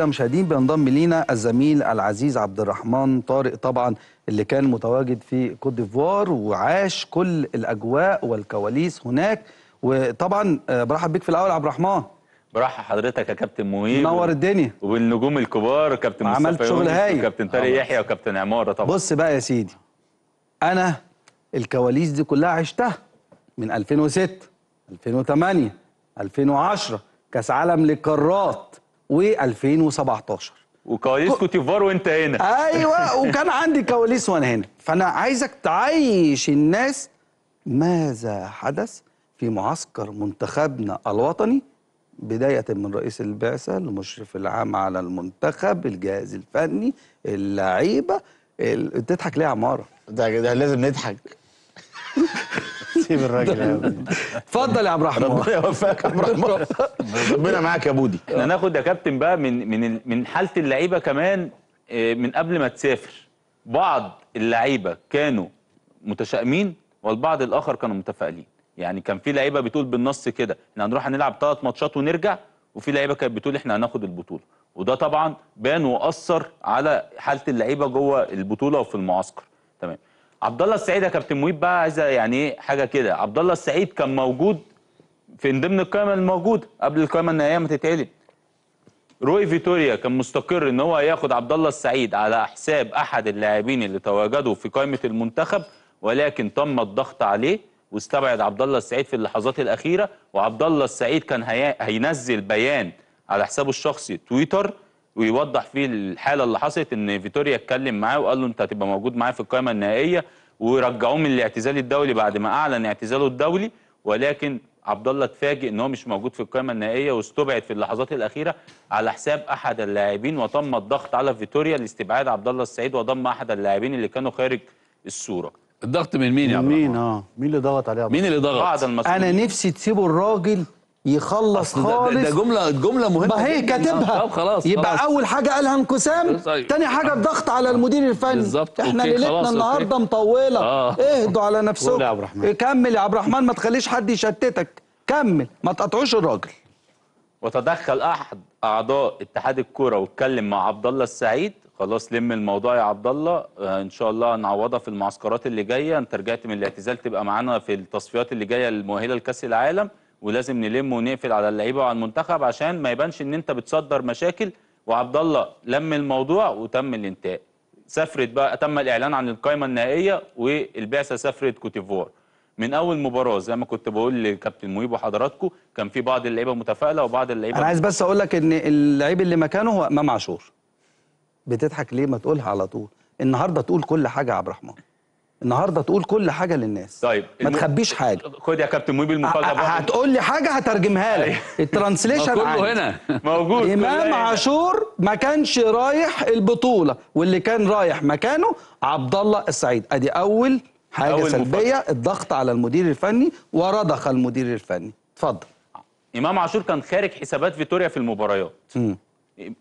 أعزائي المشاهدين بينضم لينا الزميل العزيز عبد الرحمن طارق طبعا اللي كان متواجد في كوت ديفوار وعاش كل الأجواء والكواليس هناك وطبعا آه، برحب بيك في الأول عبد الرحمن برحب حضرتك يا كابتن مهيب منور الدنيا وبالنجوم الكبار كابتن مصطفى عملت شغل هاي وكابتن طارق يحيى وكابتن عماره طبعا بص بقى يا سيدي انا الكواليس دي كلها عشتها من 2006 2008 2010 كاس عالم للقارات و2017 وكواليس كوت ديفوار وانت هنا ايوه وكان عندي كواليس وانا هنا فانا عايزك تعيش الناس ماذا حدث في معسكر منتخبنا الوطني بداية من رئيس البعثة المشرف العام على المنتخب الجهاز الفني اللعيبة تضحك ليه يا عمارة ده, ده لازم نضحك نسيب الراجل اتفضل يا عبد الرحمن ربنا يوفقك يا عبد الرحمن ربنا معاك يا بودي احنا ناخد يا كابتن بقى من من من حاله اللعيبه كمان آه، من قبل ما تسافر بعض اللعيبه كانوا متشائمين والبعض الاخر كانوا متفائلين يعني كان في لعيبه بتقول بالنص كده احنا هنروح هنلعب ثلاث ماتشات ونرجع وفي لعيبه كانت بتقول احنا هناخد البطوله وده طبعا بان واثر على حاله اللعيبه جوه البطوله وفي المعسكر عبد الله السعيد يا كابتن مهيب بقى عايز يعني ايه حاجه كده عبد الله السعيد كان موجود في ضمن القائمه الموجوده قبل القائمه النهائيه ما تتعلن روي فيتوريا كان مستقر ان هو ياخد عبد الله السعيد على حساب احد اللاعبين اللي تواجدوا في قائمه المنتخب ولكن تم الضغط عليه واستبعد عبد الله السعيد في اللحظات الاخيره وعبد الله السعيد كان هينزل بيان على حسابه الشخصي تويتر ويوضح فيه الحاله اللي حصلت ان فيتوريا اتكلم معاه وقال له انت هتبقى موجود معايا في القائمه النهائيه ورجعوه من الاعتزال الدولي بعد ما اعلن اعتزاله الدولي ولكن عبد الله اتفاجئ ان هو مش موجود في القائمه النهائيه واستبعد في اللحظات الاخيره على حساب احد اللاعبين وتم الضغط على فيتوريا لاستبعاد عبد الله السعيد وضم احد اللاعبين اللي كانوا خارج الصوره الضغط من مين يا عبد مين اه مين اللي ضغط عليه مين اللي ضغط بعض انا نفسي تسيبوا الراجل يخلص ده خالص ده, ده جمله جمله مهمه ما هي كاتبها آه، خلاص يبقى خلاص. يبقى اول حاجه قالها انقسام طيب. تاني حاجه الضغط على آه. المدير الفني بالظبط احنا ليلتنا النهارده مطوله آه. اهدوا على نفسكم كمل يا عبد الرحمن ما تخليش حد يشتتك كمل ما تقطعوش الراجل وتدخل احد اعضاء اتحاد الكوره واتكلم مع عبد الله السعيد خلاص لم الموضوع يا عبد الله آه، ان شاء الله هنعوضها في المعسكرات اللي جايه انت رجعت من الاعتزال تبقى معانا في التصفيات اللي جايه المؤهله لكاس العالم ولازم نلم ونقفل على اللعيبه وعلى المنتخب عشان ما يبانش ان انت بتصدر مشاكل وعبد الله لم الموضوع وتم الانتهاء سافرت بقى تم الاعلان عن القائمه النهائيه والبعثه سافرت كوتيفوار من اول مباراه زي ما كنت بقول لكابتن مهيب وحضراتكم كان في بعض اللعيبه متفائله وبعض اللعيبه انا عايز بس اقول لك ان اللعيب اللي مكانه هو امام عاشور بتضحك ليه ما تقولها على طول النهارده تقول كل حاجه يا عبد الرحمن النهارده تقول كل حاجه للناس طيب ما الم... تخبيش حاجه خد يا كابتن مويب المقالة بقى هتقول لي حاجه هترجمها لك أيوه. الترانسليشن كله هنا موجود امام عاشور ما كانش رايح البطوله واللي كان رايح مكانه عبد الله السعيد ادي اول حاجه أول سلبيه مفضل. الضغط على المدير الفني ورضخ المدير الفني اتفضل امام عاشور كان خارج حسابات فيتوريا في المباريات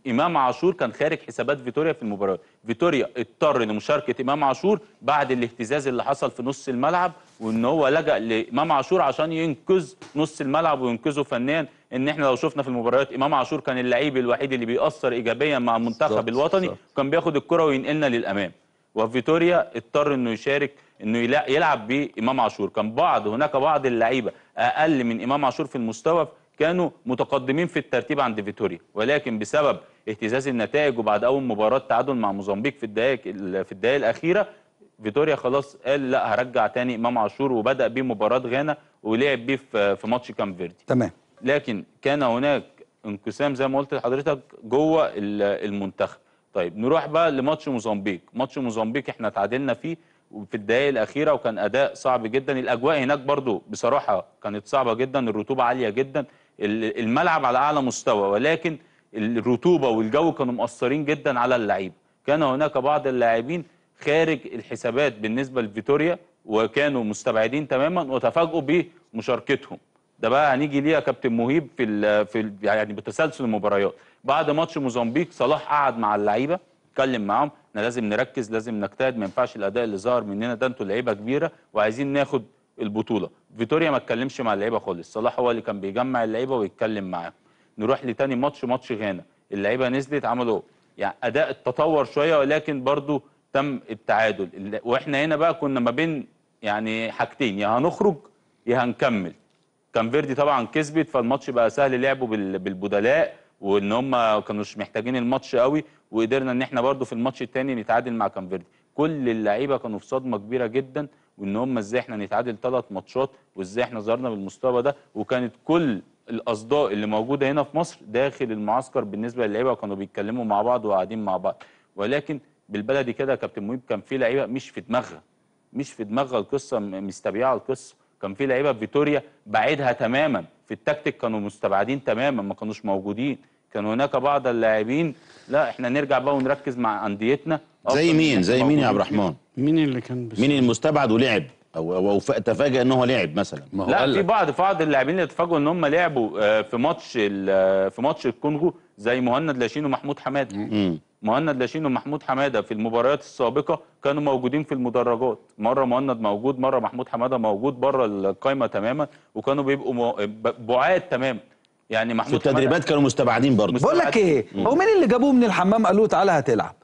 امام عاشور كان خارج حسابات فيتوريا في المباراه فيتوريا اضطر لمشاركه امام عاشور بعد الاهتزاز اللي حصل في نص الملعب وان هو لجا لامام عاشور عشان ينقذ نص الملعب وينقذه فنيا ان احنا لو شفنا في المباريات امام عاشور كان اللعيب الوحيد اللي بيأثر ايجابيا مع المنتخب الوطني وكان بياخد الكره وينقلنا للامام وفيتوريا اضطر انه يشارك انه يلعب بامام عاشور كان بعض هناك بعض اللعيبه اقل من امام عاشور في المستوى كانوا متقدمين في الترتيب عند فيتوريا ولكن بسبب اهتزاز النتائج وبعد اول مباراه تعادل مع موزمبيق في الدقائق في الدقائق الاخيره فيتوريا خلاص قال لا هرجع تاني امام عاشور وبدا بيه مباراه غانا ولعب بيه في ماتش كام فيردي تمام لكن كان هناك انقسام زي ما قلت لحضرتك جوه المنتخب طيب نروح بقى لماتش موزمبيق ماتش موزمبيق احنا تعادلنا فيه في الدقائق الاخيره وكان اداء صعب جدا الاجواء هناك برضو بصراحه كانت صعبه جدا الرطوبه عاليه جدا الملعب على اعلى مستوى ولكن الرطوبه والجو كانوا مؤثرين جدا على اللعيبه كان هناك بعض اللاعبين خارج الحسابات بالنسبه لفيتوريا وكانوا مستبعدين تماما وتفاجئوا بمشاركتهم ده بقى هنيجي يعني ليه يا كابتن مهيب في الـ في الـ يعني بتسلسل المباريات بعد ماتش موزمبيق صلاح قعد مع اللعيبه اتكلم معاهم احنا لازم نركز لازم نجتهد ما ينفعش الاداء اللي ظهر مننا ده انتوا لعيبه كبيره وعايزين ناخد البطوله فيتوريا ما اتكلمش مع اللعيبه خالص صلاح هو اللي كان بيجمع اللعيبه ويتكلم معاهم نروح لتاني ماتش ماتش غانا اللعيبه نزلت عملوا إيه؟ يعني اداء تطور شويه ولكن برضو تم التعادل واحنا هنا بقى كنا ما بين يعني حاجتين يا هنخرج يا هنكمل كان فيردي طبعا كسبت فالماتش بقى سهل لعبه بالبدلاء وان هم ما كانوش محتاجين الماتش قوي وقدرنا ان احنا برضو في الماتش الثاني نتعادل مع كانفيردي كل اللعيبه كانوا في صدمه كبيره جدا وان هم ازاي احنا نتعادل ثلاث ماتشات وازاي احنا ظهرنا بالمستوى ده وكانت كل الاصداء اللي موجوده هنا في مصر داخل المعسكر بالنسبه للعيبه وكانوا بيتكلموا مع بعض وقاعدين مع بعض ولكن بالبلدي كده يا كابتن مهيب كان في لعيبه مش في دماغها مش في دماغها القصه مستبيعه القصه كان في لعيبه في فيتوريا بعيدها تماما في التكتيك كانوا مستبعدين تماما ما كانوش موجودين كان هناك بعض اللاعبين لا احنا نرجع بقى ونركز مع انديتنا زي مين زي مين يا عبد الرحمن مين اللي كان مين المستبعد ولعب او او تفاجئ ان هو لعب مثلا ما هو لا في بعض بعض اللاعبين اللي تفاجئوا ان هم لعبوا آه، في ماتش آه، في ماتش الكونغو زي مهند لاشين ومحمود حماده مهند لاشين ومحمود حماده في المباريات السابقه كانوا موجودين في المدرجات مره مهند موجود مره محمود حماده موجود بره القايمه تماما وكانوا بيبقوا بعاد تماما يعني محمود في التدريبات كانوا مستبعدين برضه بقول لك ايه هو مين اللي جابوه من الحمام قالوا تعالى هتلعب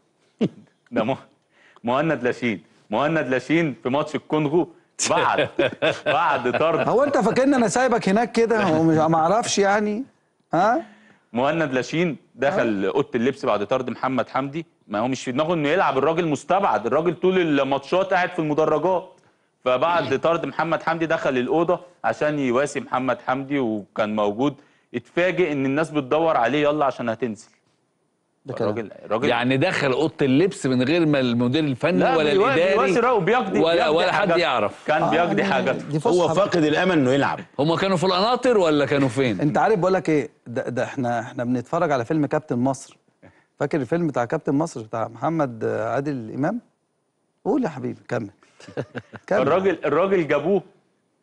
ده مهند لاشين مهند لاشين في ماتش الكونغو بعد بعد طرد هو انت فاكرني انا سايبك هناك كده ومش ما اعرفش يعني ها مهند لاشين دخل اوضه اللبس بعد طرد محمد حمدي ما هو مش في دماغه انه يلعب الراجل مستبعد الراجل طول الماتشات قاعد في المدرجات فبعد طرد محمد حمدي دخل الاوضه عشان يواسي محمد حمدي وكان موجود اتفاجئ ان الناس بتدور عليه يلا عشان هتنزل راجل راجل يعني دخل اوضه اللبس من غير ما المدير الفني ولا الاداري بيقضي ولا بيقضي ولا حد يعرف كان آه بيقضي يعني حاجات هو فاقد الامل انه يلعب هم كانوا في القناطر ولا كانوا فين انت عارف بقول لك ايه ده, ده احنا احنا بنتفرج على فيلم كابتن مصر فاكر الفيلم بتاع كابتن مصر بتاع محمد عادل امام قول يا حبيبي كمل كمل الراجل الراجل جابوه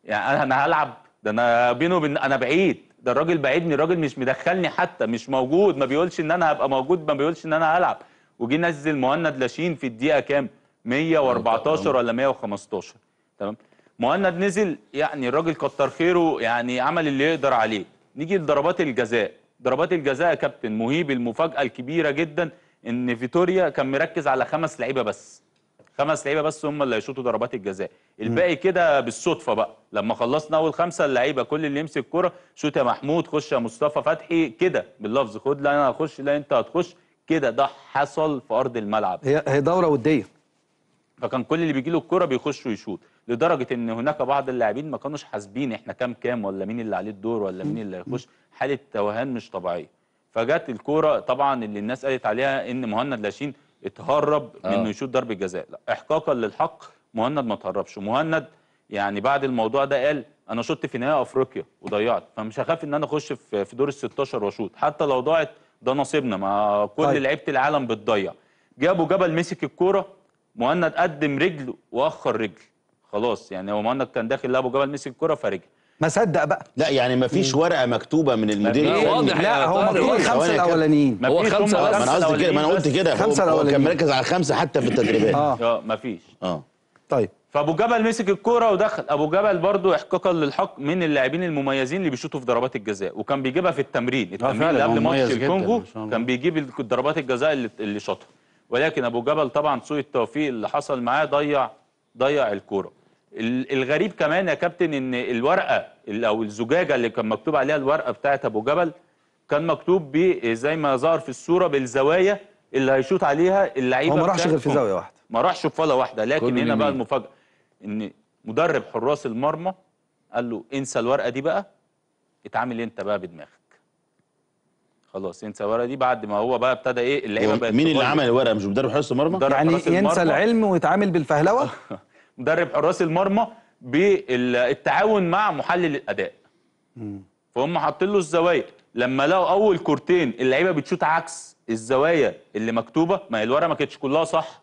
يعني انا هلعب ده انا بينه وبين انا بعيد ده الراجل بعدني الراجل مش مدخلني حتى مش موجود ما بيقولش ان انا هبقى موجود ما بيقولش ان انا هلعب وجي نزل مهند لاشين في الدقيقه كام 114 ولا 115 تمام مهند نزل يعني الراجل كتر خيره يعني عمل اللي يقدر عليه نيجي لضربات الجزاء ضربات الجزاء يا كابتن مهيب المفاجاه الكبيره جدا ان فيتوريا كان مركز على خمس لعيبه بس خمس لعيبه بس هم اللي هيشوطوا ضربات الجزاء الباقي كده بالصدفه بقى لما خلصنا اول خمسه اللعيبه كل اللي يمسك كرة شوت يا محمود خش يا مصطفى فتحي كده باللفظ خد لا انا هخش لا انت هتخش كده ده حصل في ارض الملعب هي هي دوره وديه فكان كل اللي بيجي له الكوره بيخش ويشوط لدرجه ان هناك بعض اللاعبين ما كانوش حاسبين احنا كام كام ولا مين اللي عليه الدور ولا مين اللي هيخش حاله توهان مش طبيعيه فجت الكوره طبعا اللي الناس قالت عليها ان مهند لاشين اتهرب آه. انه يشوط ضربه جزاء لا احقاقا للحق مهند ما تهربش مهند يعني بعد الموضوع ده قال انا شطت في نهائي افريقيا وضيعت فمش هخاف ان انا اخش في دور ال 16 واشوط حتى لو ضاعت ده نصيبنا ما كل طيب. لعيبه العالم بتضيع جابوا جبل مسك الكوره مهند قدم رجل واخر رجل خلاص يعني هو مهند كان داخل لابو جبل مسك الكوره فرجع ما صدق بقى لا يعني ما فيش ورقه مكتوبه من المدير واضح لا هو مكتوب الخمسه الاولانيين هو خمسه بس ما انا قصدي كده ما انا قلت كده خمسه الاولانيين كان مركز على خمسه حتى في التدريبات اه اه ما فيش اه طيب فابو جبل مسك الكوره ودخل ابو جبل برضو احقاقا للحق من اللاعبين المميزين اللي بيشوطوا في ضربات الجزاء وكان بيجيبها في التمرين آه، التمرين اللي قبل ماتش الكونجو كان بيجيب ضربات الجزاء اللي, اللي شاطها ولكن ابو جبل طبعا سوء التوفيق اللي حصل معاه ضيع ضيع الكوره الغريب كمان يا كابتن ان الورقه او الزجاجه اللي كان مكتوب عليها الورقه بتاعه ابو جبل كان مكتوب زي ما ظهر في الصوره بالزوايا اللي هيشوط عليها اللعيبه هو ما راحش غير في زاويه واحده ما راحش في فله واحده لكن هنا بقى المفاجاه ان مدرب حراس المرمى قال له انسى الورقه دي بقى اتعامل انت بقى بدماغك خلاص ينسى الورقه دي بعد ما هو بقى ابتدى ايه اللعيبه بقت مين اللي عمل الورقه مش مدرب حراس المرمى يعني ينسى المرمى. العلم ويتعامل بالفهلوه مدرب حراس المرمى بالتعاون مع محلل الاداء فهم حاطين له الزوايا لما لقوا اول كورتين اللعيبه بتشوط عكس الزوايا اللي مكتوبه ما هي الورقه ما كانتش كلها صح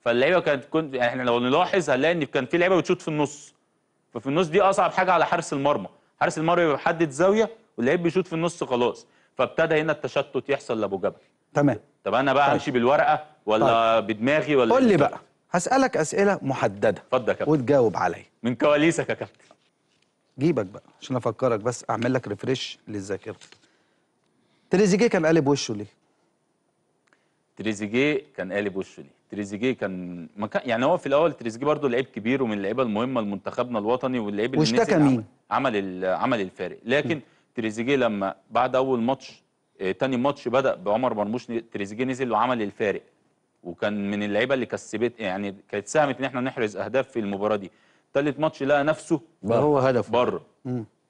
فاللعيبه كانت كنت يعني احنا لو نلاحظ هنلاقي ان كان في لعيبه بتشوط في النص ففي النص دي اصعب حاجه على حارس المرمى حارس المرمى بيحدد زاويه واللعيب بيشوط في النص خلاص فابتدى هنا التشتت يحصل لابو جبل تمام طب انا بقى امشي طيب. بالورقه ولا طيب. بدماغي ولا قول لي إيه؟ بقى هسألك أسئلة محددة اتفضل يا كابتن وتجاوب عليا من كواليسك يا كابتن جيبك بقى عشان أفكرك بس أعمل لك ريفريش للذاكرة تريزيجيه كان قالب وشه ليه؟ تريزيجيه كان قالب وشه ليه؟ تريزيجيه كان ما كان يعني هو في الاول تريزيجيه برضه لعيب كبير ومن اللعيبه المهمه لمنتخبنا الوطني واللعيب اللي واشتكى مين؟ عمل ال... عمل الفارق لكن تريزيجيه لما بعد اول ماتش آه، تاني ماتش بدا بعمر مرموش تريزيجيه نزل وعمل الفارق وكان من اللعيبه اللي كسبت يعني كانت ساهمت ان احنا نحرز اهداف في المباراه دي ثالث ماتش لقى نفسه بره هو هدف بره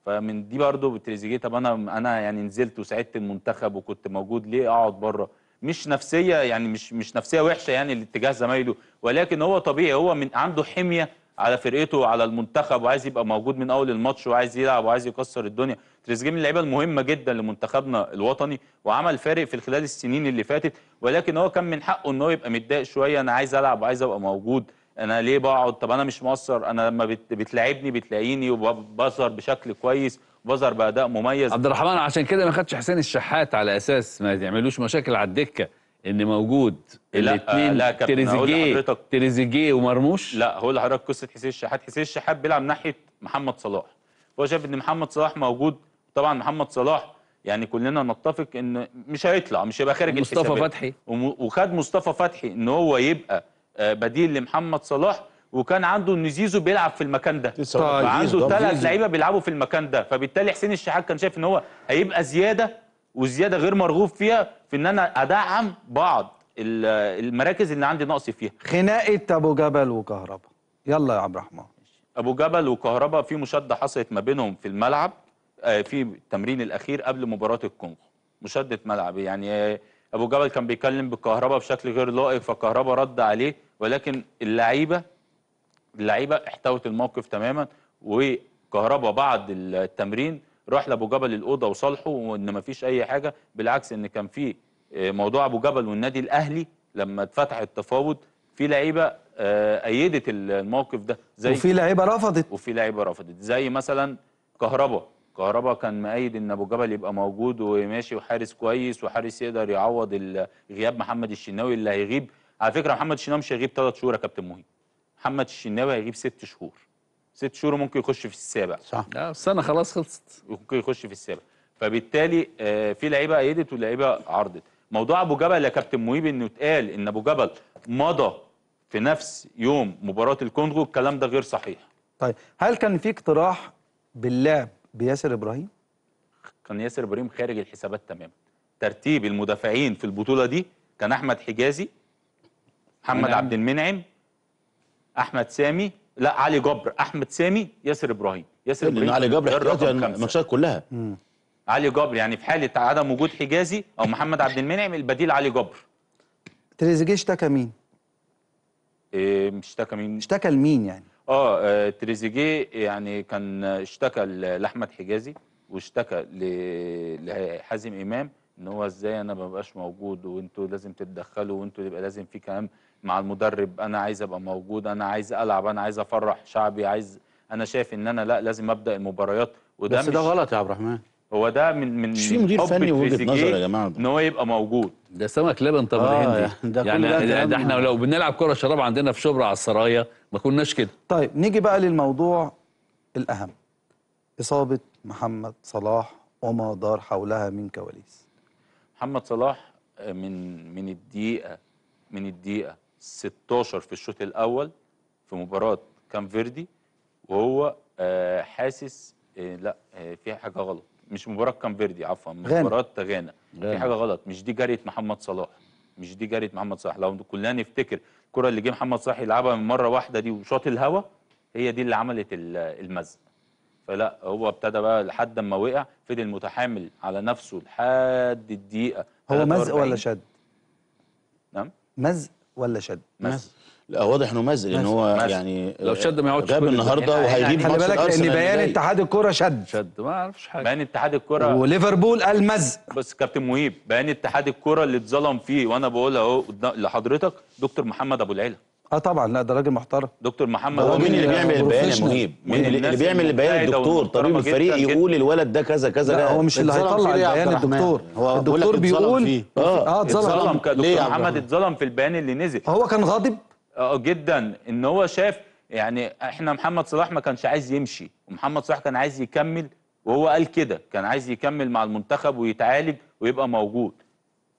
فمن دي برده بتريزيجيه طب انا انا يعني نزلت وساعدت المنتخب وكنت موجود ليه اقعد بره مش نفسيه يعني مش مش نفسيه وحشه يعني الاتجاه زمايله ولكن هو طبيعي هو من عنده حميه على فرقته وعلى المنتخب وعايز يبقى موجود من اول الماتش وعايز يلعب وعايز يكسر الدنيا تريزيجيه من اللعيبه المهمه جدا لمنتخبنا الوطني وعمل فارق في خلال السنين اللي فاتت ولكن هو كان من حقه ان هو يبقى متضايق شويه انا عايز العب وعايز ابقى موجود انا ليه بقعد طب انا مش مقصر انا لما بتلاعبني بتلاقيني وبظهر بشكل كويس وبظهر باداء مميز عبد الرحمن عشان كده ما خدش حسين الشحات على اساس ما يعملوش مشاكل على الدكه ان موجود الاثنين لا تريزيجيه تريزيجيه ومرموش لا هقول لحضرتك قصه حسين الشحات حسين الشحات بيلعب ناحيه محمد صلاح هو شايف ان محمد صلاح موجود طبعا محمد صلاح يعني كلنا نتفق ان مش هيطلع مش هيبقى خارج مصطفى الحسابات فتحي وخد مصطفى فتحي ان هو يبقى آه، بديل لمحمد صلاح وكان عنده ان زيزو بيلعب في المكان ده طيب. عنده ثلاث لعيبه بيلعبوا في المكان ده فبالتالي حسين الشحات كان شايف ان هو هيبقى زياده وزياده غير مرغوب فيها في ان انا ادعم بعض المراكز اللي عندي نقص فيها خناقه ابو جبل وكهربا يلا يا عبد الرحمن ابو جبل وكهربا في مشاده حصلت ما بينهم في الملعب آه، في التمرين الاخير قبل مباراه الكونغو مشاده ملعب يعني آه، ابو جبل كان بيكلم بكهرباء بشكل غير لائق فكهرباء رد عليه ولكن اللعيبه اللعيبه احتوت الموقف تماما وكهرباء بعد التمرين راح لابو جبل الاوضه وصالحه وان ما فيش اي حاجه بالعكس ان كان في آه، موضوع ابو جبل والنادي الاهلي لما اتفتح التفاوض في لعيبه آه، ايدت الموقف ده زي وفي لعيبه رفضت وفي لعيبه رفضت زي مثلا كهربا كهربا كان مأيد ان ابو جبل يبقى موجود وماشي وحارس كويس وحارس يقدر يعوض غياب محمد الشناوي اللي هيغيب على فكره محمد الشناوي مش هيغيب ثلاث شهور يا كابتن مهي محمد الشناوي هيغيب ست شهور ست شهور ممكن يخش في السابع صح السنه خلاص خلصت ممكن يخش في السابع فبالتالي آه، في لعيبه ايدت ولعيبه عرضت موضوع ابو جبل يا كابتن مهيب انه اتقال ان ابو جبل مضى في نفس يوم مباراه الكونغو الكلام ده غير صحيح طيب هل كان في اقتراح باللعب بياسر ابراهيم كان ياسر ابراهيم خارج الحسابات تماما ترتيب المدافعين في البطوله دي كان احمد حجازي محمد عبد المنعم احمد سامي لا علي جبر احمد سامي ياسر ابراهيم ياسر إيه، ابراهيم علي جبر احتياطي الماتشات كلها مم. علي جبر يعني في حاله عدم وجود حجازي او محمد عبد المنعم البديل علي جبر تريزيجيه اشتكى مين؟ إيه اشتكى مين؟ اشتكى لمين يعني؟ اه, آه تريزيجيه يعني كان اشتكى لاحمد حجازي واشتكى لحازم امام ان هو ازاي انا ما ببقاش موجود وانتوا لازم تتدخلوا وانتوا يبقى لازم في كلام مع المدرب انا عايز ابقى موجود انا عايز العب انا عايز افرح شعبي عايز انا شايف ان انا لا لازم ابدا المباريات وده بس مش ده غلط يا عبد الرحمن هو ده من من في مدير فني وجهه نظر يا جماعه ده. ان هو يبقى موجود ده سمك لبن طب آه هندي ده يعني ده, ده, ده احنا لو بنلعب كره شراب عندنا في شبرا على السرايا ما كناش كده طيب نيجي بقى للموضوع الاهم اصابه محمد صلاح وما دار حولها من كواليس محمد صلاح آه، من من الدقيقه من الدقيقه 16 في الشوط الاول في مباراه كامفيردي فيردي وهو آه، حاسس آه، لا في حاجه غلط مش مباراه كامفيردي عفوا مباراه غانا في حاجه غلط مش دي جريت محمد صلاح مش دي جريت محمد صلاح لو كلنا نفتكر الكره اللي جه محمد صلاح يلعبها من مره واحده دي وشاط الهوا هي دي اللي عملت المزق فلا هو ابتدى بقى لحد ما وقع فضل متحامل على نفسه لحد الدقيقه هو مزق ولا شد؟ نعم مزق ولا شد؟ مزق لا واضح انه مزق ان هو مزق. يعني لو شد ما يقعدش غاب النهارده وهيجيب يعني خلي بالك لان بيان اتحاد الكوره شد شد ما اعرفش حاجه بيان اتحاد الكوره وليفربول قال مزق بس كابتن مهيب بيان اتحاد الكوره اللي اتظلم فيه وانا بقول اهو لحضرتك دكتور محمد ابو العيله اه طبعا لا ده راجل محترم دكتور محمد هو مين اللي بيعمل البيان يا مهيب؟ مين اللي بيعمل البيان الدكتور طبيب الفريق يقول الولد ده كذا كذا لا هو مش اللي هيطلع بيان الدكتور هو الدكتور بيقول اه اتظلم ليه محمد اتظلم في البيان اللي نزل هو كان غاضب اه جدا ان هو شاف يعني احنا محمد صلاح ما كانش عايز يمشي ومحمد صلاح كان عايز يكمل وهو قال كده كان عايز يكمل مع المنتخب ويتعالج ويبقى موجود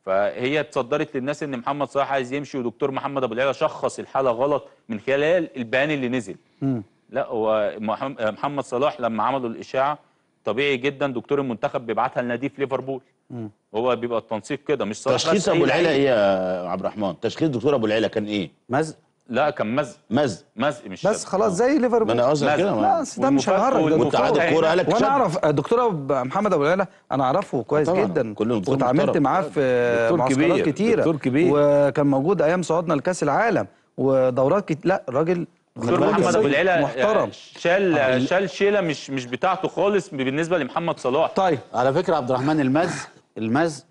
فهي اتصدرت للناس ان محمد صلاح عايز يمشي ودكتور محمد ابو العيله شخص الحاله غلط من خلال البيان اللي نزل م. لا هو محمد صلاح لما عملوا الاشاعه طبيعي جدا دكتور المنتخب بيبعتها لنادي في ليفربول هو بيبقى التنسيق كده مش صلاح تشخيص ابو العيله ايه يا عبد الرحمن تشخيص دكتور ابو العيله كان ايه مزق لا كان مزق مزق مزق مش بس خلاص زي ليفربول ما انا قصدي كده لا ده مش هيهرج واتحاد الكوره قال لك وانا اعرف الدكتور آه، محمد ابو العلا انا اعرفه كويس جدا واتعاملت معاه في معسكرات كتيره دكتور كبير وكان موجود ايام صعودنا لكاس العالم ودورات كت... لا راجل دكتور محمد ابو العلا آه، محترم شال آه، شال شيله مش مش بتاعته خالص بالنسبه لمحمد صلاح طيب على فكره عبد الرحمن المز المز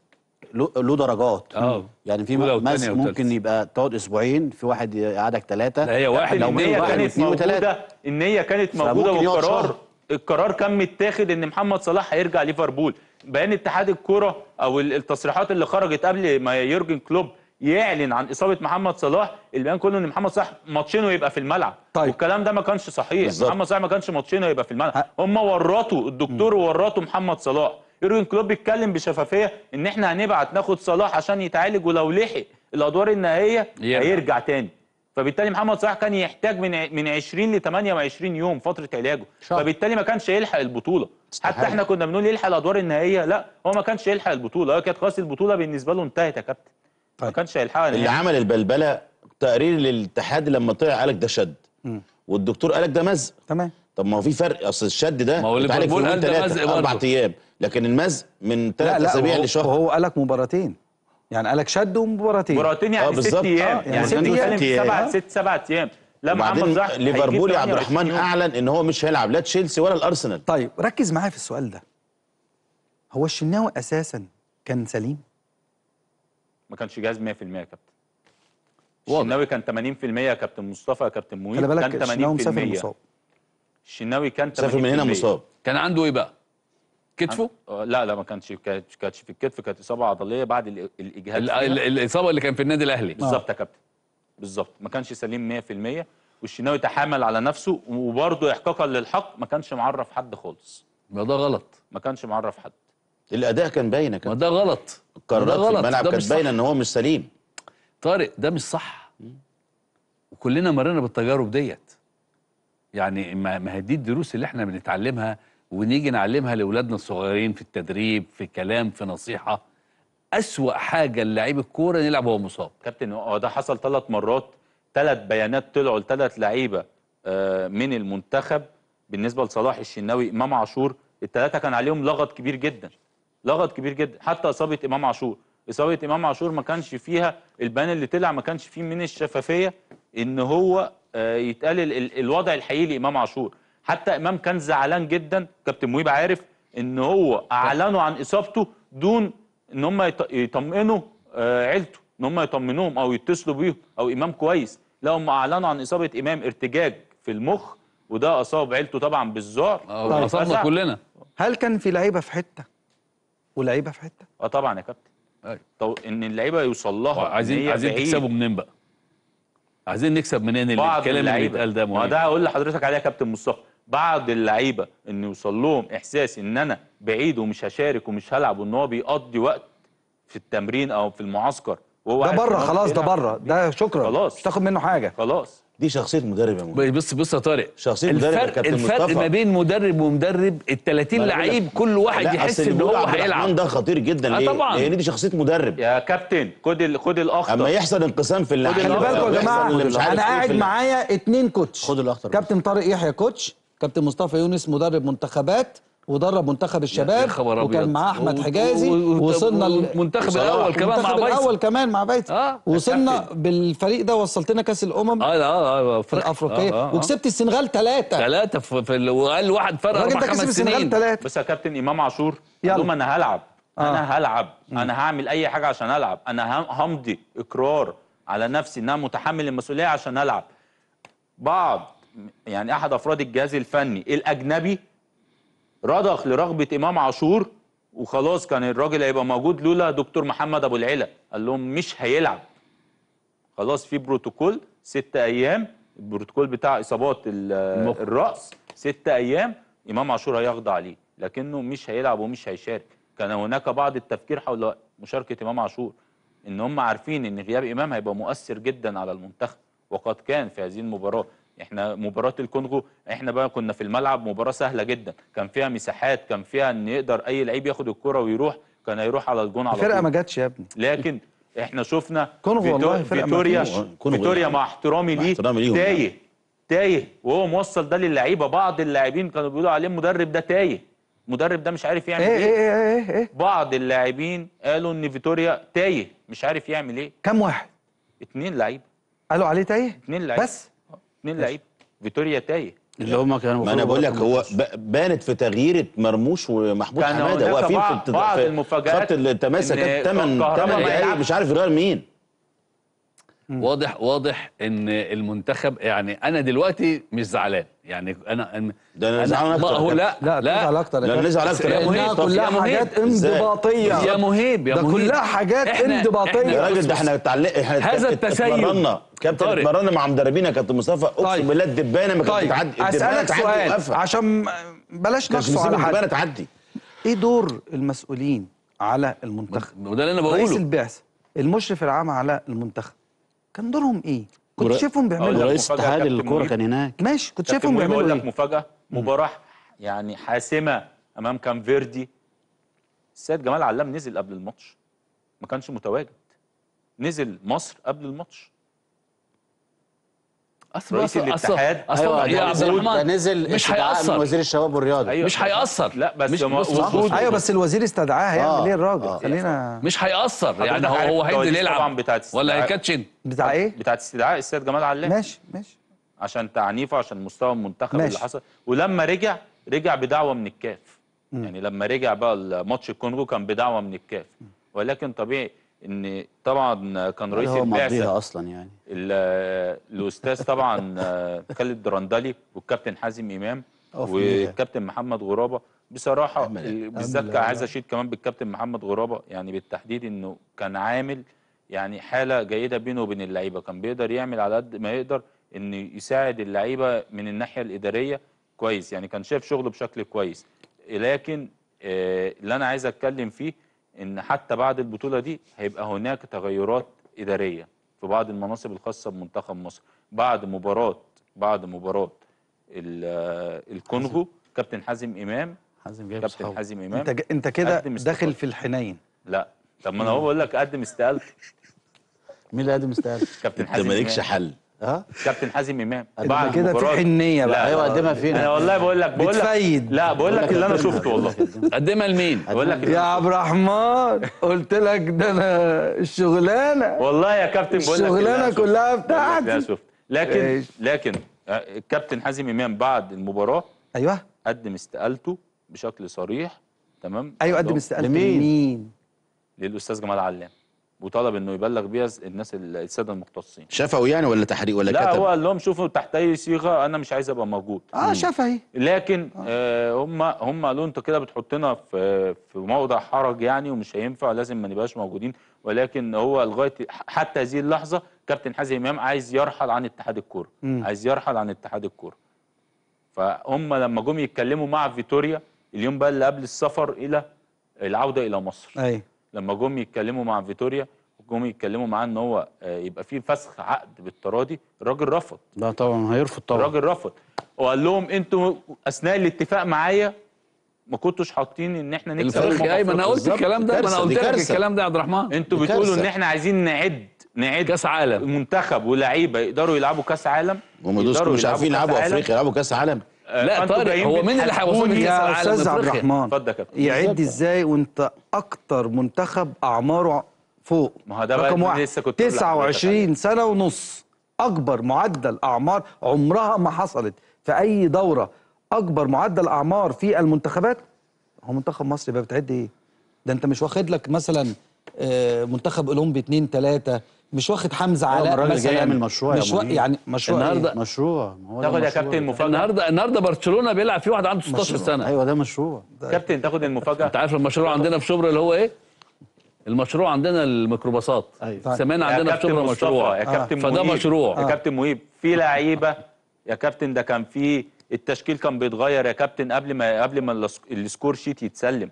له درجات اه يعني في مس ممكن يبقى تقعد اسبوعين في واحد يقعدك ثلاثه لا هي واحد لو النيه كانت موجوده النيه كانت موجوده والقرار القرار كان متاخد ان محمد صلاح هيرجع ليفربول بيان اتحاد الكوره او التصريحات اللي خرجت قبل ما يورجن كلوب يعلن عن اصابه محمد صلاح البيان كله ان محمد صلاح ماتشين ويبقى في الملعب طيب. والكلام ده ما كانش صحيح بالزبط. محمد صلاح ما كانش ماتشين ويبقى في الملعب هم ورطوا الدكتور ورطوا محمد صلاح يورجن كلوب بيتكلم بشفافيه ان احنا هنبعت ناخد صلاح عشان يتعالج ولو لحق الادوار النهائيه هيرجع تاني فبالتالي محمد صلاح كان يحتاج من من 20 ل 28 يوم فتره علاجه شهر. فبالتالي ما كانش يلحق البطوله استحق. حتى احنا كنا بنقول يلحق الادوار النهائيه لا هو ما كانش يلحق البطوله هو كانت خلاص البطوله بالنسبه له انتهت يا كابتن طيب. ما كانش هيلحقها اللي عمل البلبله تقرير للاتحاد لما طلع قال ده شد م. والدكتور قال ده مزق تمام طب ما هو في فرق اصل الشد ده ما هو اللي بيقول ده مزق اربع ايام لكن المز من ثلاث اسابيع لشهر هو قال لك مباراتين يعني قال لك شد مباراتين مباراتين يعني آه، ست ايام آه، يعني, يعني ست ايام سبع ست سبع ايام لما عمل ليفربول يا عبد الرحمن اعلن ان هو مش هيلعب لا تشيلسي ولا الارسنال طيب ركز معايا في السؤال ده هو الشناوي اساسا كان سليم ما كانش جاهز 100% يا كابتن الشناوي كان 80% يا كابتن مصطفى يا كابتن مويد كان 80% الشناوي كان 80% سافر من هنا مصاب كان عنده ايه بقى كتفه؟ أه، لا لا ما كانش كانتش في الكتف كانت اصابه عضليه بعد الاجهاد الاصابه اللي كان في النادي الاهلي بالظبط يا كابتن بالظبط ما كانش سليم 100% والشناوي تحامل على نفسه وبرده احقاقا للحق ما كانش معرف حد خالص ما ده غلط ما كانش معرف حد الاداء كان يا كابتن ما ده غلط القرارات في الملعب كانت باينه ان هو مش سليم طارق ده مش صح وكلنا مرينا بالتجارب ديت يعني ما هي دي الدروس اللي احنا بنتعلمها ونيجي نعلمها لاولادنا الصغيرين في التدريب في كلام في نصيحه اسوا حاجه لعيب الكوره يلعب وهو مصاب كابتن هو ده حصل ثلاث مرات ثلاث بيانات طلعوا لثلاث لعيبه آه، من المنتخب بالنسبه لصلاح الشناوي امام عاشور الثلاثه كان عليهم لغط كبير جدا لغط كبير جدا حتى اصابه امام عاشور اصابه امام عاشور ما كانش فيها البيان اللي طلع ما كانش فيه من الشفافيه ان هو آه، يتقال الوضع الحقيقي لامام عاشور حتى امام كان زعلان جدا كابتن مهيب عارف ان هو اعلنوا عن اصابته دون ان هم يطمئنوا آه، عيلته ان هم يطمنوهم او يتصلوا بيهم او امام كويس لا هم اعلنوا عن اصابه امام ارتجاج في المخ وده اصاب عيلته طبعا بالذعر طيب. آه، اصابنا كلنا هل كان في لعيبه في حته ولعيبه في حته اه طبعا يا كابتن أيوه. طب ان اللعيبه يوصل لها عايزين عايزين تكسبوا منين بقى عايزين نكسب منين الكلام اللي بيتقال ده ما ده هقول لحضرتك عليه يا كابتن مصطفى بعض اللعيبه ان يوصل لهم احساس ان انا بعيد ومش هشارك ومش هلعب وان هو بيقضي وقت في التمرين او في المعسكر وهو ده بره خلاص ده بره ده شكرا خلاص مش تاخد منه حاجه خلاص دي شخصيه مدرب يا مدرب بص بص يا طارق شخصيه مدرب يا كابتن مصطفى الفرق ما بين مدرب ومدرب ال 30 لعيب كل واحد يحس ان هو هيلعب ده خطير جدا آه، ليه؟ طبعا لان دي شخصيه مدرب يا كابتن خد خد الاخضر اما يحصل انقسام في اللعيبه خلي بالكم يا جماعه انا إيه قاعد معايا اثنين كوتش خد الاخضر كابتن طارق يحيى كوتش كابتن مصطفى يونس مدرب منتخبات ودرب منتخب الشباب وكان معاه احمد حجازي وصلنا المنتخب الاول كمان مع بايتس الاول كمان مع بايتس آه وصلنا بالفريق ده وصلتنا كاس الامم اه اه اه الافريقيه آه آه آه. وكسبت السنغال ثلاثه ثلاثه في, في وقال واحد فرق اربع خمس سنين السنغال ثلاثه بس يا كابتن امام عاشور يلا انا هلعب آه. انا هلعب انا هعمل اي حاجه عشان العب انا همضي اقرار على نفسي ان انا متحمل المسؤوليه عشان العب بعض يعني احد افراد الجهاز الفني الاجنبي رضخ لرغبه امام عاشور وخلاص كان الراجل هيبقى موجود لولا دكتور محمد ابو العلا قال لهم مش هيلعب خلاص في بروتوكول ست ايام البروتوكول بتاع اصابات الراس ست ايام امام عاشور هيخضع عليه لكنه مش هيلعب ومش هيشارك كان هناك بعض التفكير حول مشاركه امام عاشور ان هم عارفين ان غياب امام هيبقى مؤثر جدا على المنتخب وقد كان في هذه المباراه احنا مباراه الكونغو احنا بقى كنا في الملعب مباراه سهله جدا كان فيها مساحات كان فيها ان يقدر اي لعيب ياخد الكره ويروح كان هيروح على الجون على طول الفرقه ما جاتش يا ابني لكن احنا شفنا كونغو فيتو... والله فيتوريا فيتوريا يعني. مع احترامي ليه تايه يعني. تايه وهو موصل ده للعيبه بعض اللاعبين كانوا بيقولوا عليه المدرب ده تايه المدرب ده مش عارف يعمل ايه ايه ايه ايه, إيه؟ إيه؟ بعض اللاعبين قالوا ان فيتوريا تايه مش عارف يعمل ايه كم واحد اتنين لعيبه قالوا عليه تايه اتنين لعيبه بس اثنين لعيب فيتوريا تايه اللي هم كانوا ما انا بقول لك هو بانت في تغيير مرموش ومحمود حماده واقفين في بعض المفاجات خط التماسك كان ثمان ثمان مش عارف يغير مين واضح واضح ان المنتخب يعني انا دلوقتي مش زعلان يعني انا ده انا زعلان اكتر هو لا لا لا لا اكتر لا لا اكتر لا لا كلها حاجات انضباطيه يا مهيب يا مهيب ده كلها حاجات انضباطيه يا راجل ده احنا لا لا هذا التسيب كابتن اتمرنا مع لا كابتن مصطفى اقسم طيب. بالله الدبانه ما كانت طيب. لا اسالك سؤال عشان بلاش لا على حد لا تعدي ايه دور المسؤولين على المنتخب وده اللي انا بقوله رئيس البعثه المشرف العام على المنتخب كان دورهم ايه كنت شايفهم آه، بيعملوا رئيس إيه؟ اتحاد الكوره كان هناك ماشي كنت شايفهم بيعملوا ايه لك مفاجاه مباراه يعني حاسمه امام فيردي السيد جمال علام نزل قبل الماتش ما كانش متواجد نزل مصر قبل الماتش اصل رئيس أصل الاتحاد اصل, أيوة يا عبد الرحمن نزل مش هيأثر وزير الشباب والرياضه أيوة مش هيأثر لا بس مش مش وجود ايوه بس الوزير استدعاه هيعمل يعمل آه. ايه الراجل آه خلينا مش هيأثر يعني هو هو هينزل يلعب ولا هيكاتشن بتاع ايه؟ بتاع استدعاء السيد جمال علام ماشي ماشي عشان تعنيفه عشان مستوى المنتخب اللي حصل ولما رجع رجع بدعوه من الكاف يعني لما رجع بقى ماتش الكونغو كان بدعوه من الكاف ولكن طبيعي ان طبعا كان رئيس هو البعثه اصلا يعني الاستاذ طبعا خالد درندلي والكابتن حازم امام والكابتن محمد غرابه بصراحه بالذات عايز اشيد كمان بالكابتن محمد غرابه يعني بالتحديد انه كان عامل يعني حاله جيده بينه وبين اللعيبه كان بيقدر يعمل على قد ما يقدر ان يساعد اللعيبه من الناحيه الاداريه كويس يعني كان شايف شغله بشكل كويس لكن آه، اللي انا عايز اتكلم فيه ان حتى بعد البطوله دي هيبقى هناك تغيرات اداريه في بعض المناصب الخاصه بمنتخب مصر بعد مباراه بعد مباراه الكونغو كابتن حازم امام حازم جايب كابتن حازم امام انت انت كده داخل في الحنين لا طب ما انا هو بقول لك قدم استقالتي مين اللي قدم استقالته كابتن حازم انت مالكش حل ها كابتن حازم امام بعد كده في حنيه بقى ايوه قدمها فين انا والله بقول لك بقول لك لا بقول لك اللي انا شفته والله قدمها لمين بقول لك يا عبد الرحمن قلت لك ده انا الشغلانه والله يا كابتن بقول لك الشغلانه كلها بتاعتي لكن لكن الكابتن آه، حازم امام بعد المباراه ايوه قدم استقالته بشكل صريح تمام ايوه قدم استقالته لمين للاستاذ جمال علام وطلب انه يبلغ بيها الناس الساده المختصين شفوي يعني ولا تحريق ولا لا كتب لا هو قال لهم شوفوا تحت اي صيغه انا مش عايز ابقى موجود اه شفهي لكن آه. آه. هم هم قالوا انت كده بتحطنا في في موضع حرج يعني ومش هينفع لازم ما نبقاش موجودين ولكن هو لغايه حتى هذه اللحظه كابتن حازم امام عايز يرحل عن اتحاد الكوره عايز يرحل عن اتحاد الكوره فهم لما جم يتكلموا مع فيتوريا اليوم بقى اللي قبل السفر الى العوده الى مصر ايوه لما جم يتكلموا مع فيتوريا جم يتكلموا معاه ان هو آه، يبقى في فسخ عقد بالتراضي الراجل رفض لا طبعا هيرفض طبعا الراجل رفض وقال لهم انتوا اثناء الاتفاق معايا ما كنتوش حاطين ان احنا نكسب الفرق ايوه ما انا قلت الكلام ده ما انا قلت لك الكلام ده يا عبد الرحمن انتوا بتقولوا ان احنا عايزين نعد نعد كاس عالم منتخب ولاعيبه يقدروا يلعبوا كاس عالم هم مش عارفين يلعبوا افريقيا يلعبوا كاس عالم آه، لا طارق هو مين اللي هيوصل يا استاذ عبد الرحمن يعد ازاي وانت اكتر منتخب اعماره فوق ما هو ده رقم واحد لسه كنت 29 سنه ونص اكبر معدل اعمار عمرها ما حصلت في اي دوره اكبر معدل اعمار في المنتخبات هو منتخب مصر يبقى بتعد ايه ده انت مش واخد لك مثلا آه، منتخب اولمبي 2 3 مش واخد حمزه علاء مثلا جاي يعمل مشروع مش و... يعني مشروع إيه؟ النهارده إيه؟ مشروع تاخد يا كابتن مفاجاه النهارده النهارده برشلونه بيلعب فيه واحد عنده 16 سنه ايوه ده مشروع ده كابتن تاخد المفاجاه انت عارف المشروع عندنا في شبرا اللي هو ايه؟ المشروع عندنا الميكروباصات أيوة. سمعنا عندنا في شبرا مشروع يا كابتن فده مشروع يا كابتن مهيب في لعيبه يا كابتن ده كان في التشكيل كان بيتغير يا كابتن قبل ما قبل ما السكور شيت يتسلم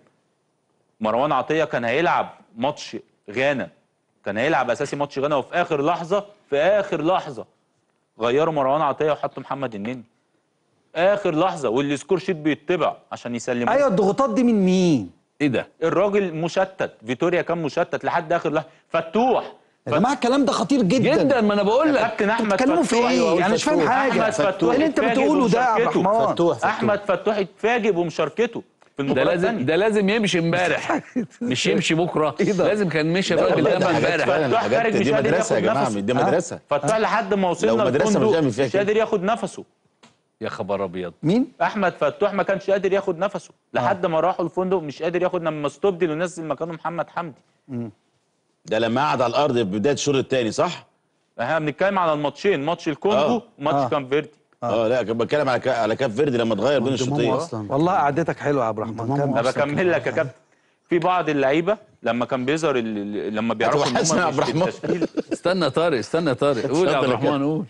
مروان عطيه كان هيلعب ماتش غانا كان هيلعب اساسي ماتش غانا وفي اخر لحظه في اخر لحظه غيروا مروان عطيه وحطوا محمد النني اخر لحظه والسكور شيت بيتبع عشان يسلم ايوه الضغوطات دي من مين ايه ده الراجل مشتت فيتوريا كان مشتت لحد اخر لحظه فتوح يا جماعه الكلام ده خطير جدا جدا ما انا بقول لك كابتن احمد بتتكلموا في ايه؟ انا مش فاهم حاجه احمد إيه فتوح اللي انت بتقوله ده يا عبد الرحمن احمد فتوح اتفاجئ بمشاركته في المباراه ده لازم ده لازم يمشي امبارح مش يمشي بكره إيه لازم كان مشي الراجل ده امبارح دي مدرسه يا جماعه دي مدرسه فتوح لحد ما وصلنا مدرسه مش قادر ياخد نفسه يا خبر ابيض مين احمد فتوح ما كانش قادر ياخد نفسه لحد آه. ما راحوا الفندق مش قادر ياخد لما استبدل ونزل مكانه محمد حمدي ده لما قعد على الارض في بدايه الشوط الثاني صح احنا بنتكلم على الماتشين ماتش الكونجو وماتش آه. آه. كامفيردي آه. اه لا بتكلم على على كاب فيردي لما اتغير بين الشوطين والله قعدتك حلوه يا عبد الرحمن انا بكمل لك يا كابتن في بعض اللعيبه لما كان بيظهر لما بيعرفوا ان هم عبد الرحمن استنى طارق استنى طارق قول يا عبد الرحمن قول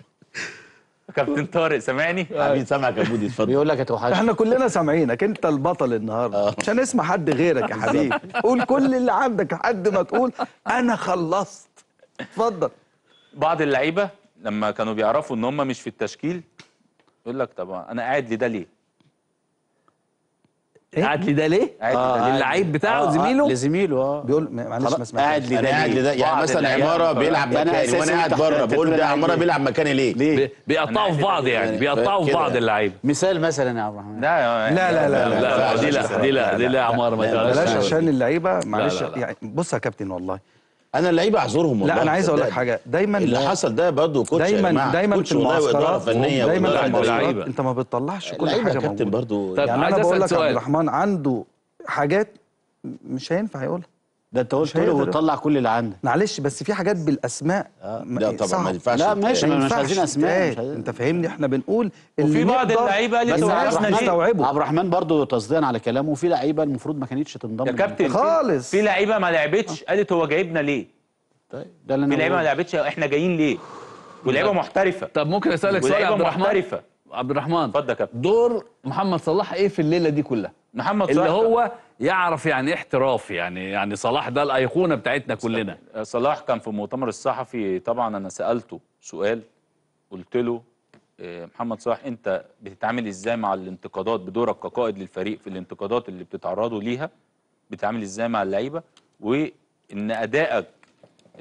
كابتن طارق سامعني؟ آه. حبيبي سامعك يا بودي اتفضل بيقول لك هتوحشنا احنا كلنا سامعينك انت البطل النهارده مش آه. هنسمع حد غيرك يا حبيبي قول كل اللي عندك لحد ما تقول انا خلصت اتفضل بعض اللعيبه لما كانوا بيعرفوا ان هم مش في التشكيل يقول لك طب انا قاعد لده ليه؟ قاعد لي ده ليه؟ آه للعيب بتاعه آه زميله؟ لزميله اه بيقول معلش ما سمعتش قاعد لي ده قاعد ده يعني مثلا عماره بيلعب انا وانا قاعد بره بقول ده عماره بيلعب مكاني ليه؟ ليه؟ بيقطعوا في بعض يعني بيقطعوا في بعض اللعيبه مثال مثلا يا عبد الرحمن لا لا لا لا دي لا دي لا دي لا عماره ما بلاش عشان اللعيبه معلش يعني بص يا كابتن والله انا اللعيبه اعذرهم والله لا انا عايز اقول لك حاجه دايما اللي حصل ده برضه كوتش دايما دايما في المعسكرات دايما اللعيبه انت ما بتطلعش كل حاجه كابتن برضه يعني انا بقول لك عبد الرحمن عنده حاجات مش هينفع يقولها ده انت قلت له وطلع كل اللي عندك معلش بس في حاجات بالاسماء آه. لا طبعا ما ينفعش لا ماشي مش عايزين اسماء انت فاهمني احنا بنقول وفي بعض اللعيبه اللي توعبنا نستوعبه عبد الرحمن برضه تصديقا على كلامه في لعيبه المفروض ما كانتش تنضم يا كابتن خالص في لعيبه ما لعبتش آه. قالت هو جايبنا ليه طيب ده اللي انا في لعيبه ما لعبتش احنا جايين ليه ولعيبه محترفه طب ممكن اسالك سؤال عبد الرحمن محترفه عبد الرحمن اتفضل يا كابتن دور محمد صلاح ايه في الليله دي كلها محمد صلاح اللي هو يعرف يعني إيه احتراف يعني يعني صلاح ده الايقونه بتاعتنا كلنا صلاح كان في المؤتمر الصحفي طبعا انا سالته سؤال قلت له آه، محمد صلاح انت بتتعامل ازاي مع الانتقادات بدورك كقائد للفريق في الانتقادات اللي بتتعرضوا ليها بتتعامل ازاي مع اللعيبه وان ادائك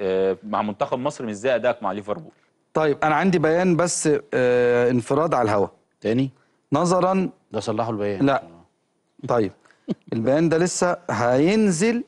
آه، مع منتخب مصر مش زي ادائك مع ليفربول طيب انا عندي بيان بس آه، انفراد على الهواء تاني نظرا ده صلاحه البيان لا طيب البيان ده لسه هينزل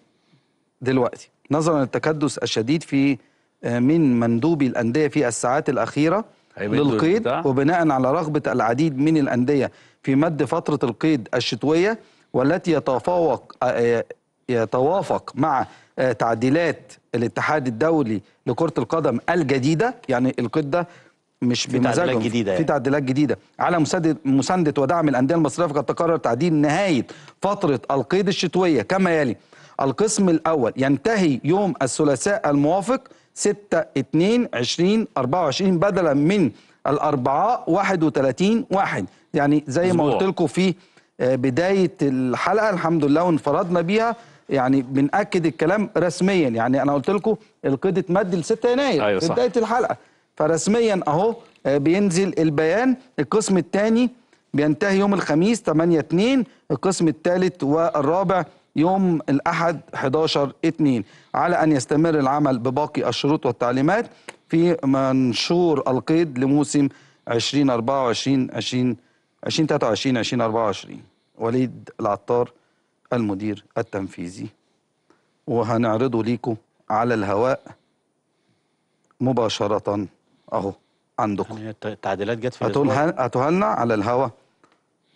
دلوقتي نظرا للتكدس الشديد في آه، من مندوبي الأندية في الساعات الأخيرة للقيد وبناء على رغبة العديد من الأندية في مد فترة القيد الشتوية والتي يتفوق آه، يتوافق مع آه، تعديلات الاتحاد الدولي لكرة القدم الجديدة يعني القيد ده مش في تعديلات جديده في يعني. تعديلات جديده على مساندة مسانده ودعم الانديه المصريه فقد تقرر تعديل نهايه فتره القيد الشتويه كما يلي القسم الاول ينتهي يوم الثلاثاء الموافق 6 2 20 24 بدلا من الاربعاء 31 1 يعني زي ما قلت لكم في آه، بدايه الحلقه الحمد لله وانفردنا بيها يعني بنأكد الكلام رسميا يعني انا قلت لكم القيد اتمد ل 6 يناير أيوة في بدايه الحلقه فرسميا اهو آه، بينزل البيان القسم الثاني بينتهي يوم الخميس 8 2 القسم الثالث والرابع يوم الأحد 11 2 على أن يستمر العمل بباقي الشروط والتعليمات في منشور القيد لموسم 2024 20 2023 2024 وليد العطار المدير التنفيذي وهنعرضه ليكم على الهواء مباشرة اهو عندكم يعني التعديلات جت في هتهنى على الهوا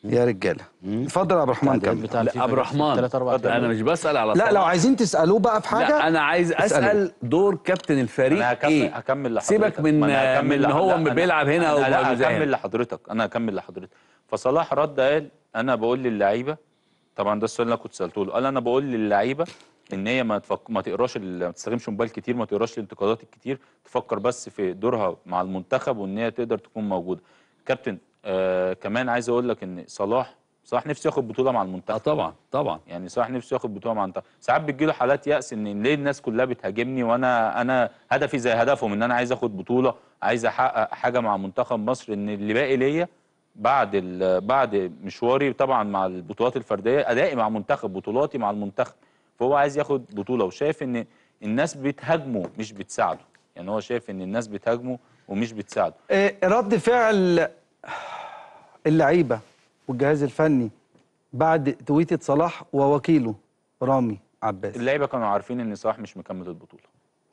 يا رجاله اتفضل يا عبد الرحمن كمل عبد الرحمن انا مش بسال على لا طبعا. لو عايزين تسالوه بقى في حاجه لا انا عايز اسال أسأله. دور كابتن الفريق أنا هكمل ايه هكمل لحضرتك سيبك من من هو بيلعب هنا او لا هكمل لحضرتك انا هكمل لحضرتك فصلاح رد قال انا بقول للعيبه طبعا ده السؤال اللي انا كنت سالته له قال انا بقول للعيبه ان هي ما تفك... ما تقراش ما تستخدمش موبايل كتير ما تقراش الانتقادات الكتير تفكر بس في دورها مع المنتخب وان هي تقدر تكون موجوده كابتن آه كمان عايز اقول لك ان صلاح صلاح نفسه ياخد بطوله مع المنتخب اه طبعا طبعا يعني صلاح نفسه ياخد بطوله مع المنتخب ساعات بتجي له حالات يأس ان ليه الناس كلها بتهاجمني وانا انا هدفي زي هدفهم ان انا عايز اخد بطوله عايز احقق حاجه مع منتخب مصر ان اللي باقي ليا بعد بعد مشواري طبعا مع البطولات الفرديه ادائي مع منتخب بطولاتي مع المنتخب فهو عايز ياخد بطوله وشايف ان الناس بتهاجمه مش بتساعده يعني هو شايف ان الناس بتهاجمه ومش بتساعده إيه رد فعل اللعيبه والجهاز الفني بعد تويته صلاح ووكيله رامي عباس اللعيبه كانوا عارفين ان صلاح مش مكمل البطوله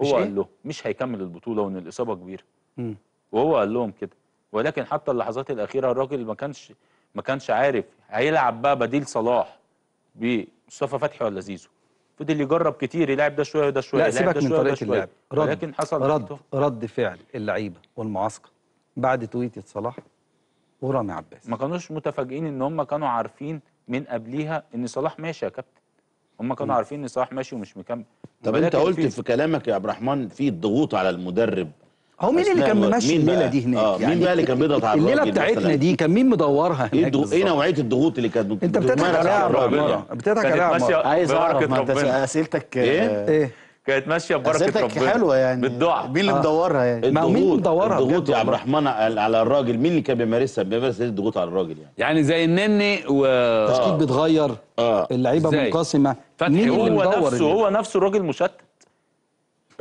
هو إيه؟ قال له مش هيكمل البطوله وان الاصابه كبيره م. وهو قال لهم كده ولكن حتى اللحظات الاخيره الراجل ما كانش ما كانش عارف هيلعب بقى بديل صلاح بمصطفى فتحي ولا زيزو فضل يجرب كتير يلعب ده شويه وده شويه لا سيبك من طريقه اللعب رد لكن حصل رد رد فعل اللعيبه والمعسكر بعد تويته صلاح ورامي عباس ما كانوش متفاجئين ان هم كانوا عارفين من قبليها ان صلاح ماشي يا كابتن هم كانوا م. عارفين ان صلاح ماشي ومش مكمل طب انت قلت في كلامك يا عبد الرحمن في ضغوط على المدرب هو مين اللي كان ماشي الليله دي هناك؟ آه يعني مين بقى اللي كان بيضغط على الليله بتاعتنا دي كان مين مدورها هناك؟ ايه, يعني إيه نوعيه الضغوط اللي كانت انت بتضحك عليها يا بتضحك عليها يا عايز اعرف انت اسئلتك ايه؟ آه، ايه؟ كانت ماشيه ببركه ربنا حلوه يعني بالدعاء مين اللي آه. مدورها يعني ما هو مين مدورها الضغوط يا عبد الرحمن على الراجل مين اللي كان بيمارسها بيمارس إيه الضغوط على الراجل يعني يعني زي النني و التشكيل آه. بيتغير اللعيبه منقسمه مين اللي هو نفسه هو نفسه الراجل مشتت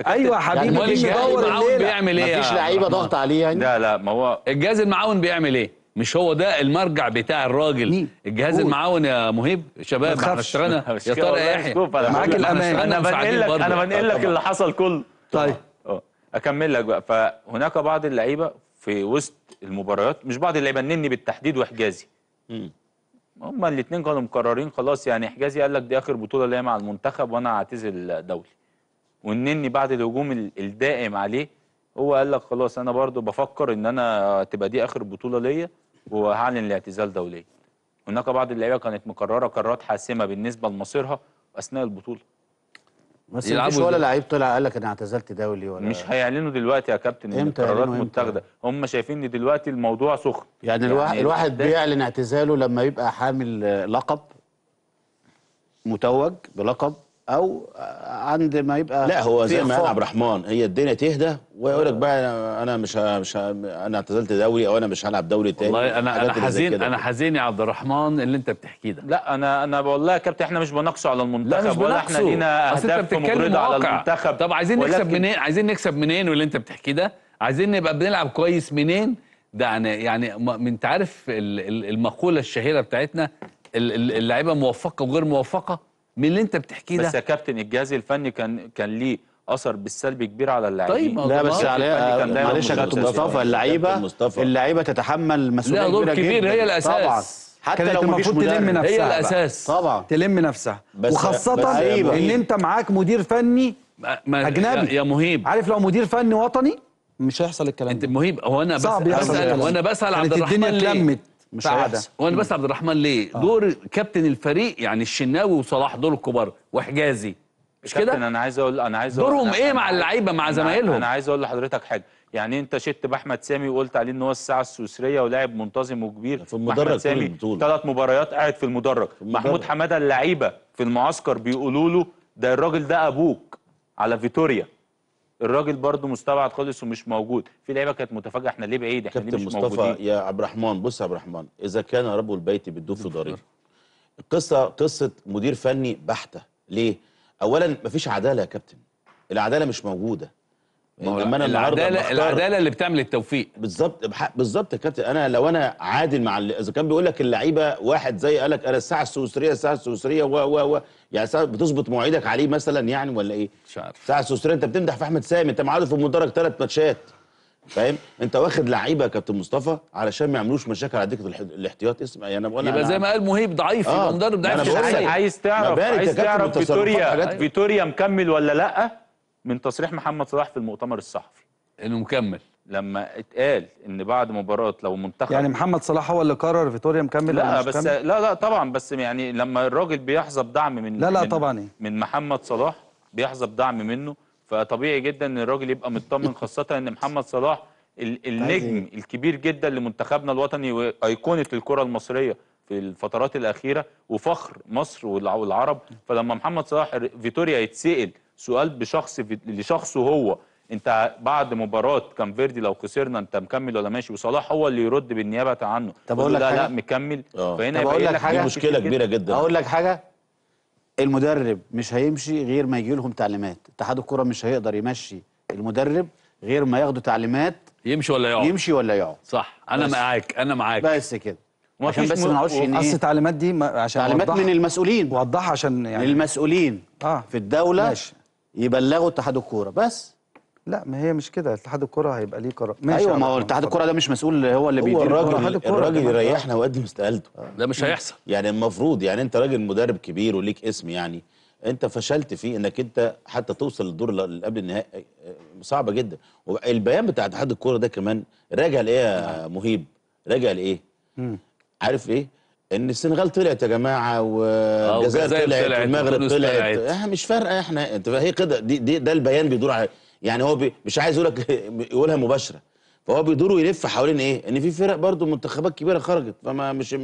ايوه يا يعني حبيبي يعني مش المعاون بيعمل ايه مفيش لعيبه ضغط عليه يعني لا لا ما هو الجهاز المعاون بيعمل ايه مش هو ده المرجع بتاع الراجل مين؟ الجهاز المعاون يا مهيب شباب احنا اشتغلنا يا طارق يحيى إيه؟ معاك الامان انا بنقل لك انا بنقل لك اللي حصل كله طيب اه اكمل لك بقى فهناك بعض اللعيبه في وسط المباريات مش بعض اللعيبه النني بالتحديد وحجازي هما الاثنين كانوا مقررين خلاص يعني حجازي قال لك دي اخر بطوله ليا مع المنتخب وانا هعتزل دولي والنني بعد الهجوم الدائم عليه هو قال لك خلاص انا برضو بفكر ان انا تبقى دي اخر بطوله ليا وهعلن الاعتزال دوليا هناك بعض اللعيبه كانت مقرره قرارات حاسمه بالنسبه لمصيرها اثناء البطوله بس مش ولا لعيب طلع قال لك انا اعتزلت دولي ولا مش هيعلنوا دلوقتي يا كابتن ان القرارات متاخده هم شايفين ان دلوقتي الموضوع سخن يعني, يعني الواحد بيعلن اعتزاله لما يبقى حامل لقب متوج بلقب او عند ما يبقى لا هو زي ما قال عبد الرحمن هي الدنيا تهدى ويقول لك بقى انا مش مش انا اعتزلت دوري او انا مش هلعب دوري تاني والله انا انا حزين انا حزين يا عبد الرحمن اللي انت بتحكيه ده لا انا انا والله يا كابتن احنا مش بنقصه على المنتخب ولا احنا لينا اهداف مغرضه على المنتخب طب عايزين نكسب منين عايزين نكسب منين واللي انت بتحكيه ده عايزين نبقى بنلعب كويس منين ده يعني يعني انت عارف المقوله الشهيره بتاعتنا اللعيبه موفقه وغير موفقه من اللي انت بتحكيه ده بس يا كابتن الجهاز الفني كان كان ليه اثر بالسلب كبير على اللعيبه طيب لا بس عليها معلش يا كابتن مصطفى اللعيبه اللعيبه تتحمل مسؤوليه كبيره دور كبير جدا هي الاساس طبعا حتى لو المفروض تلم نفسها هي الاساس طبعا تلم نفسها بس وخاصه بس ان, مهيب. انت معاك مدير فني اجنبي يا مهيب عارف لو مدير فني وطني مش هيحصل الكلام ده انت مهيب هو انا بس صعب بسال وانا بسال عبد الرحمن الدنيا اتلمت مش عادة وانا بس عبد الرحمن ليه آه. دور كابتن الفريق يعني الشناوي وصلاح دول الكبار وحجازي مش كده انا عايز اقول انا عايز اقول دورهم ايه مع اللعيبه مع زمايلهم انا عايز اقول لحضرتك حاجه يعني انت شت باحمد سامي وقلت عليه ان هو الساعه السويسريه ولاعب منتظم وكبير في المدرج سامي ثلاث مباريات قاعد في المدرج محمود حماده اللعيبه في المعسكر بيقولوا له ده الراجل ده ابوك على فيتوريا الراجل برضه مستبعد خالص ومش موجود في لعيبه كانت متفاجئه احنا ليه بعيد احنا ليه مش مصطفى موجودين يا عبد الرحمن بص يا عبد الرحمن اذا كان رب البيت بالدف ضرير القصه قصه مدير فني بحته ليه اولا مفيش عداله يا كابتن العداله مش موجوده ما لما انا العداله العداله اللي بتعمل التوفيق بالظبط بالظبط يا كابتن انا لو انا عادل مع اذا كان بيقول لك اللعيبه واحد زي قال لك انا الساعه السويسريه الساعه السويسريه و و و يعني بتظبط مواعيدك عليه مثلا يعني ولا ايه؟ مش عارف الساعه السويسريه انت بتمدح في احمد سامي انت معاه في المدرج ثلاث ماتشات فاهم؟ انت واخد لعيبه يا كابتن مصطفى علشان ما يعملوش مشاكل على دكه الاحتياط اسمع يعني انا بقول يبقى زي ما قال مهيب ضعيف آه. يبقى مدرب ضعيف عايز تعرف عايز تعرف فيتوريا فيتوريا مكمل ولا لا من تصريح محمد صلاح في المؤتمر الصحفي انه مكمل لما اتقال ان بعد مباراه لو منتخب يعني محمد صلاح هو اللي قرر فيتوريا مكمل لا بس مكمل؟ لا لا طبعا بس يعني لما الراجل بيحظى بدعم من لا لا من طبعا إيه؟ من محمد صلاح بيحظى بدعم منه فطبيعي جدا ان الراجل يبقى مطمن خاصه ان محمد صلاح النجم طيب. الكبير جدا لمنتخبنا الوطني وايقونه الكره المصريه في الفترات الاخيره وفخر مصر والعرب فلما محمد صلاح فيتوريا يتسال سؤال بشخص في... لشخصه هو انت بعد مباراه كان فيردي لو خسرنا انت مكمل ولا ماشي وصلاح هو اللي يرد بالنيابه عنه طب اقول لك لا حاجة. لا مكمل أوه. فهنا يبقى اقول لك حاجه دي مشكله كبيره جدا اقول لك حاجه المدرب مش هيمشي غير ما يجي لهم تعليمات اتحاد الكره مش هيقدر يمشي المدرب غير ما ياخدوا تعليمات يمشي ولا يقعد يمشي ولا يقعد صح انا معاك انا معاك بس كده عشان بس ما نعرفش اصل إيه؟ التعليمات دي عشان تعليمات من المسؤولين وضحها عشان يعني المسؤولين اه في الدوله ماشي. يبلغوا اتحاد الكوره بس لا ما هي مش كده اتحاد الكوره هيبقى ليه قرار ماشي ايوه ما هو اتحاد الكوره ده مش مسؤول هو اللي بيدير الراجل الراجل يريحنا ويقدم استقالته آه، ده مش هيحصل يعني المفروض يعني انت راجل مدرب كبير وليك اسم يعني انت فشلت فيه انك انت حتى توصل للدور اللي قبل النهائي آه، آه، صعبه جدا والبيان بتاع اتحاد الكوره ده كمان راجع لايه يا نعم. مهيب راجع لايه عارف ايه ان السنغال طلعت يا جماعه آه، والجزائر طلعت, طلعت والمغرب طلعت احنا آه، مش فارقه احنا انت هي كده دي, دي ده البيان بيدور على يعني هو بي مش عايز يقولك يقولها مباشره فهو بيدور ويلف حوالين ايه؟ ان في فرق برضه منتخبات كبيره خرجت فما مش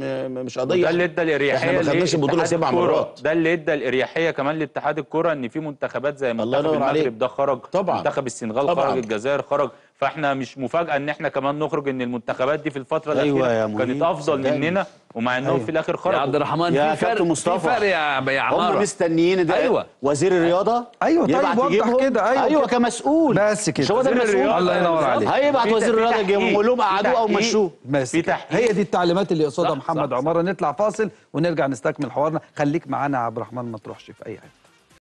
مش قضيه ده اللي ادى الاريحيه احنا ما خدناش البطوله سبع مرات ده اللي ادى الاريحيه كمان لاتحاد الكوره ان في منتخبات زي منتخب المغرب ده خرج طبعا منتخب السنغال طبعًا. خرج الجزائر خرج فاحنا مش مفاجاه ان احنا كمان نخرج ان المنتخبات دي في الفتره الاخيره أيوة كانت افضل مننا ومع انهم أيوة. في الاخر خرجوا يا عبد الرحمن يا فرق مصطفى في فرق يا يا عماره هم مستنيين ده أيوة. وزير الرياضه ايوه طيب وضح كده ايوه ايوه كمسؤول بس كده هو ده المسؤول الله ينور عليك هيبعت وزير الرياضه يجيبهم يقول لهم قعدوه او مشوه بس هي دي التعليمات اللي يقصدها محمد عماره نطلع فاصل ونرجع نستكمل حوارنا خليك معانا يا عبد الرحمن ما تروحش في اي حته